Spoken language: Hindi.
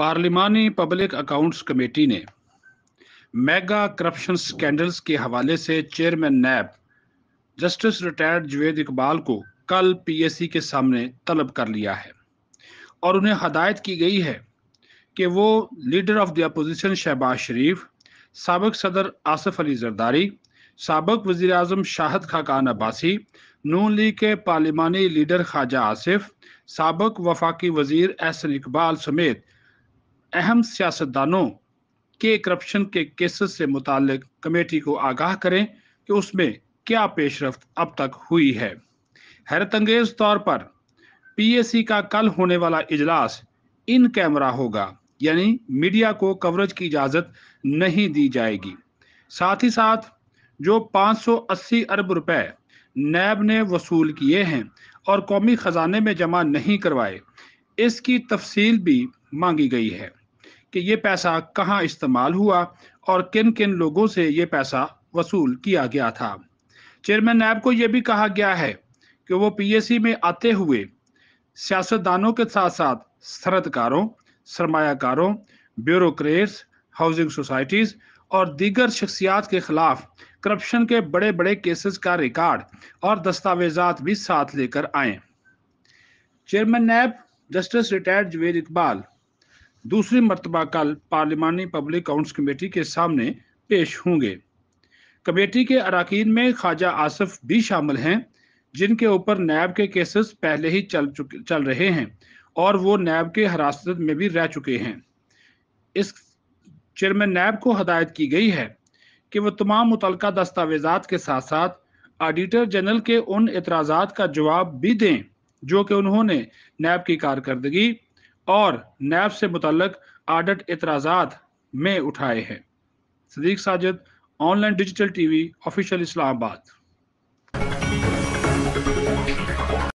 पार्लिमानी पब्लिक अकाउंट्स कमेटी ने मेगा करप्शन स्कैंडल्स के हवाले से chairman NAB justice retired Javed Iqbal को कल पीएससी के सामने तलब कर लिया है और उन्हें हदायत की गई है कि वो leader of the opposition Shahbaz Sharif सबक सदर आसफ अली जरदारी सबक वजीर अजम शाहद खाकान अब्बासी नून लीग के पार्लिमानी लीडर ख्वाजा आसिफ सबक वफाकी वजीर एहसन इकबाल समेत अहम सियासतदानों के करप्शन के केसेस से मुतालिक कमेटी को आगाह करें कि उसमें क्या पेशरफ अब तक हुई है हैरत अंगेज तौर पर पीएसी का कल होने वाला इजलास इन कैमरा होगा यानी मीडिया को कवरेज की इजाज़त नहीं दी जाएगी साथ ही साथ जो 580 अरब रुपए नैब ने वसूल किए हैं और कौमी ख़जाने में जमा नहीं करवाए इसकी तफसील भी मांगी गई है कि ये पैसा कहाँ इस्तेमाल हुआ और किन किन लोगों से ये पैसा वसूल किया गया था चेयरमैन नैब को यह भी कहा गया है कि वो पीएसी में आते हुए सियासतदानों के साथ साथ सरदकारों सरमायाकारों ब्यूरोक्रेट्स हाउसिंग सोसाइटीज़ और दीगर शख्सियात के खिलाफ करप्शन के बड़े बड़े केसेस का रिकॉर्ड और दस्तावेजात भी साथ लेकर आए chairman NAB justice retired Javed Iqbal दूसरी मरतबा कल पार्लिमानी पब्लिक अकाउंट्स कमेटी के सामने पेश होंगे कमेटी के अरकान में ख्वाजा आसफ भी शामिल हैं जिनके ऊपर नैब के केसेस पहले ही चल चुके चल रहे हैं और वो नैब के हिरासत में भी रह चुके हैं इस चेयरमैन नैब को हदायत की गई है कि वह तमाम मुतल दस्तावेजा के साथ साथ ऑडिटर जनरल के उन एतराज़ात का जवाब भी दें जो कि उन्होंने नैब की कारकर्दगी और नैब से मुतलक आडट एतराज़ात में उठाए हैं Siddique Sajid online digital TV official Islamabad